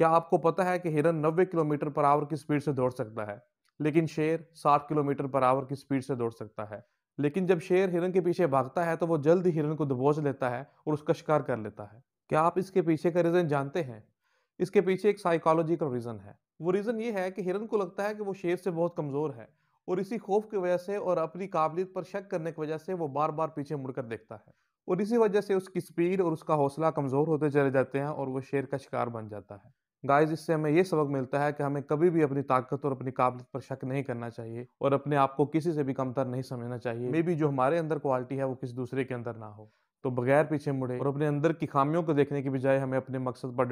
क्या आपको पता है कि हिरन 90 किलोमीटर पर आवर की स्पीड से दौड़ सकता है लेकिन शेर 60 किलोमीटर पर आवर की स्पीड से दौड़ सकता है लेकिन जब शेर हिरन के पीछे भागता है तो वो जल्द ही हिरन को दबोच लेता है और उसका शिकार कर लेता है क्या आप इसके पीछे का रीज़न जानते हैं इसके पीछे एक साइकोलॉजिकल रीज़न है वो रीज़न ये है कि हिरन को लगता है कि वो शेर से बहुत कमज़ोर है और इसी खौफ की वजह से और अपनी काबिलियत पर शक करने की वजह से वो बार बार पीछे मुड़कर देखता है और इसी वजह से उसकी स्पीड और उसका हौसला कमज़ोर होते चले जाते हैं और वो शेर का शिकार बन जाता है गाइस इससे हमें ये सबक मिलता है कि हमें कभी भी अपनी ताकत और अपनी काबिलियत पर शक नहीं करना चाहिए और अपने आप को किसी से भी कमतर नहीं समझना चाहिए मे भी जो हमारे अंदर क्वालिटी है वो किसी दूसरे के अंदर ना हो तो बगैर पीछे मुड़े और अपने अंदर की खामियों को देखने की बजाय हमें अपने मकसद पर